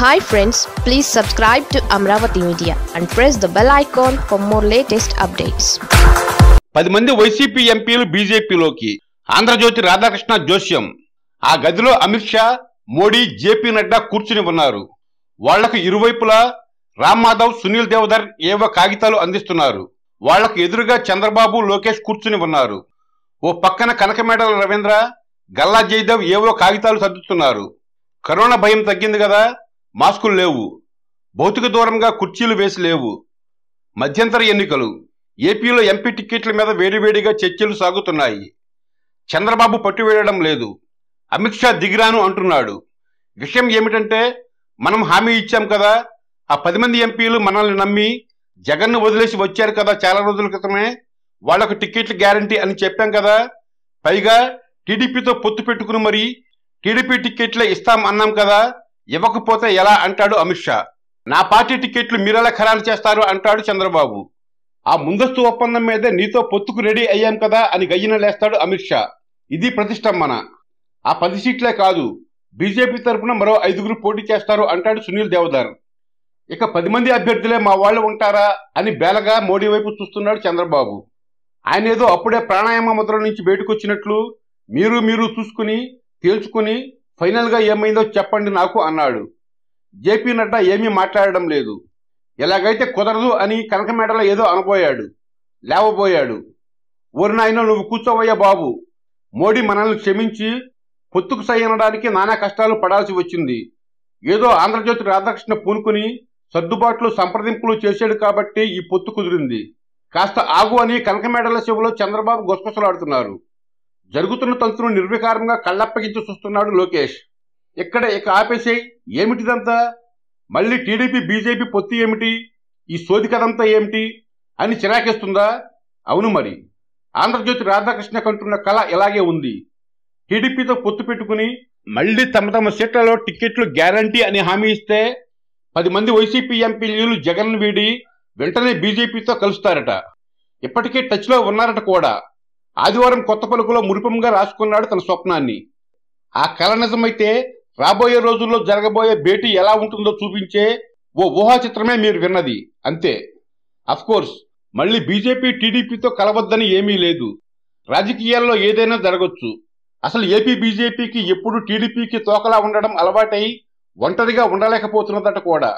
hi friends please subscribe to Amaravati media and press the bell icon for more latest updates పది మంది YCP ఎంపీలు బీజేపీలోకి ఆంధ్రజ్యోతి రాధాకృష్ణ జోస్యం ఆ గదిలో అమిత్ షా మోడీ జేపీ నడ్డా కూర్చుని ఉన్నారు వాళ్లకు ఇరువైపులా రామ్ మాధవ్ సునీల్ దేవధర్ ఏవో కాగితాలు అందిస్తున్నారు వాళ్లకు ఎదురుగా చంద్రబాబు లోకేష్ కూర్చుని ఉన్నారు ఓ పక్కన కనకమేడల రవీంద్ర గల్లా జయదేవ్ ఏవో కాగితాలు సర్దుతున్నారు కరోనా భయం తగ్గింది కదా మాస్కులు లేవు భౌతిక దూరంగా కుర్చీలు వేసి లేవు మధ్యంతర ఎన్నికలు ఏపీలో ఎంపీ టిక్కెట్ల మీద వేడివేడిగా చర్చలు సాగుతున్నాయి చంద్రబాబు పట్టువేయడం లేదు అమిత్ షా దిగిరాను అంటున్నాడు విషయం ఏమిటంటే మనం హామీ ఇచ్చాం కదా ఆ పది మంది ఎంపీలు మనల్ని నమ్మి జగన్ను వదిలేసి వచ్చారు కదా చాలా రోజుల క్రితమే వాళ్ళకు టికెట్లు గ్యారంటీ అని చెప్పాం కదా పైగా టీడీపీతో పొత్తు పెట్టుకుని మరి టీడీపీ టిక్కెట్లే ఇస్తాం అన్నాం కదా ఇవ్వకపోతే ఎలా అంటాడు అమిత్ షా నా పార్టీ టికెట్లు మీరెలా ఖరారు చేస్తారు అంటాడు చంద్రబాబు ఆ ముందస్తు ఒప్పందం మీదే నీతో పొత్తుకు రెడీ అయ్యాం కదా అని గయ్యన లేస్తాడు అమిత్ షా ఇది ప్రతిష్టంభన ఆ పది సీట్లే కాదు బీజేపీ తరఫున మరో ఐదుగురు పోటీ చేస్తారు అంటాడు సునీల్ దేవదార్ ఇక పది మంది అభ్యర్థులే మా వాళ్ళు ఉంటారా అని బేలగా మోడీ వైపు చూస్తున్నాడు చంద్రబాబు ఆయన ఏదో అప్పుడే ప్రాణాయామ ముద్ర నుంచి బయటకు వచ్చినట్లు మీరు మీరు చూసుకుని తేల్చుకుని ఫైనల్గా ఏమైందో చెప్పండి నాకు అన్నాడు జేపీ నడ్డా ఏమీ మాట్లాడడం లేదు ఎలాగైతే కుదరదు అని మేడలో ఏదో అనబోయాడు లేవబోయాడు ఓరి నాయన నువ్వు కూర్చోవయ్యా బాబు మోడీ మనల్ని క్షమించి పొత్తుకు సయ్యనడానికి నానా కష్టాలు పడాల్సి వచ్చింది ఏదో ఆంధ్రజ్యోతి రాధాకృష్ణ పూనుకుని సర్దుబాట్లు సంప్రదింపులు చేశాడు కాబట్టి ఈ పొత్తు కుదిరింది కాస్త ఆగు అని కనకమేడల చెవులో చంద్రబాబు గొసగొసలాడుతున్నారు జరుగుతున్న తంతును నిర్వికారంగా కళ్ళప్పగించి చూస్తున్నాడు లోకేష్ ఇక్కడ ఇక ఆపేసేయి ఏమిటిదంతా మళ్ళీ టీడీపీ బీజేపీ పొత్తి ఏమిటి ఈ సోది కథంతా ఏమిటి అని చిరాకేస్తుందా అవును మరి ఆంధ్రజ్యోతి రాధాకృష్ణ కంటున్న కళ ఇలాగే ఉంది టీడీపీతో పొత్తు పెట్టుకుని మళ్ళీ తమ తమ సీట్లలో టిక్కెట్లు గ్యారంటీ అని హామీ ఇస్తే పది మంది వైసీపీ ఎంపీలు జగన్ వీడి వెంటనే బీజేపీతో కలుస్తారట ఇప్పటికే టచ్లో ఉన్నారట కూడా ఆదివారం కొత్త పలుకులో మురిపంగా రాసుకున్నాడు తన స్వప్నాన్ని ఆ కళ నిజమైతే రాబోయే రోజుల్లో జరగబోయే భేటీ ఎలా ఉంటుందో చూపించే ఓ ఊహా చిత్రమే మీరు విన్నది అంతే అఫ్కోర్స్ మళ్ళీ బీజేపీ టీడీపీతో కలవద్దని ఏమీ లేదు రాజకీయాల్లో ఏదైనా జరగొచ్చు అసలు ఏపీ బీజేపీకి ఎప్పుడు టీడీపీకి తోకలా ఉండడం అలవాటై ఒంటరిగా ఉండలేకపోతున్నదట కూడా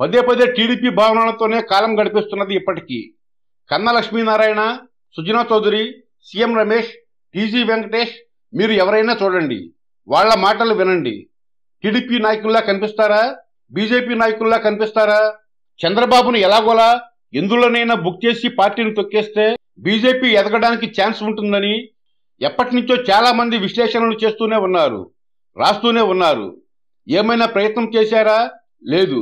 పదే పదే టీడీపీ భావనలతోనే కాలం గడిపిస్తున్నది ఇప్పటికీ కన్న లక్ష్మీనారాయణ సుజనా చౌదరి సీఎం రమేష్ టీజీ వెంకటేష్ మీరు ఎవరైనా చూడండి వాళ్ల మాటలు వినండి టీడీపీ నాయకుల్లా కనిపిస్తారా బీజేపీ నాయకుల్లా కనిపిస్తారా చంద్రబాబును ఎలాగోలా ఎందులోనైనా బుక్ చేసి పార్టీని తొక్కేస్తే బీజేపీ ఎదగడానికి ఛాన్స్ ఉంటుందని ఎప్పటి నుంచో చాలామంది విశ్లేషణలు చేస్తూనే ఉన్నారు రాస్తూనే ఉన్నారు ఏమైనా ప్రయత్నం చేశారా లేదు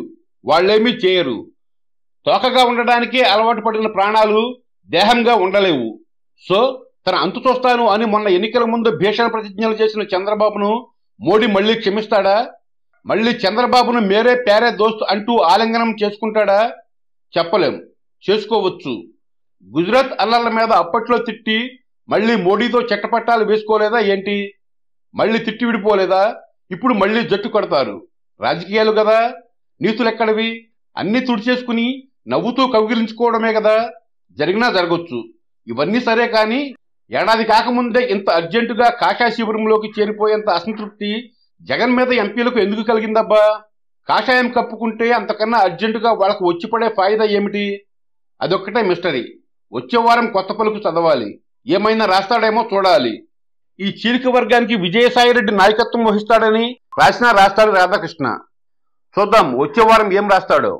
వాళ్ళేమీ చేయరు తోకగా ఉండడానికే అలవాటు పడిన ప్రాణాలు దేహంగా ఉండలేవు సో తన అంతు చూస్తాను అని మొన్న ఎన్నికల ముందు భీషణ ప్రతిజ్ఞలు చేసిన చంద్రబాబును మోడీ మళ్లీ క్షమిస్తాడా మళ్లీ చంద్రబాబును మేరే పేరే దోస్తు అంటూ ఆలింగనం చేసుకుంటాడా చెప్పలేం చేసుకోవచ్చు గుజరాత్ అల్లర్ల మీద అప్పట్లో తిట్టి మళ్లీ మోడీతో చట్టపట్టాలు వేసుకోలేదా ఏంటి మళ్లీ తిట్టి విడిపోలేదా ఇప్పుడు మళ్లీ జట్టు కడతారు రాజకీయాలు కదా నీతులెక్కడవి అన్ని తుడిచేసుకుని నవ్వుతూ కవిగిలించుకోవడమే కదా జరిగినా జరగొచ్చు ఇవన్నీ సరే కానీ ఏడాది కాకముందే ఇంత అర్జెంటుగా కాషాయ శిబిరంలోకి చేరిపోయేంత అసంతృప్తి జగన్ మీద ఎంపీలకు ఎందుకు కలిగిందబ్బా కాషాయం కప్పుకుంటే అంతకన్నా అర్జెంటుగా వాళ్ళకు వచ్చిపడే ఫాయిదా ఏమిటి అదొక్కటే మిస్టరీ వచ్చే వారం కొత్త పలుకు చదవాలి ఏమైనా రాస్తాడేమో చూడాలి ఈ చీలిక వర్గానికి విజయసాయిరెడ్డి నాయకత్వం వహిస్తాడని రాసినా రాస్తాడు రాధాకృష్ణ చూద్దాం వచ్చే వారం ఏం రాస్తాడో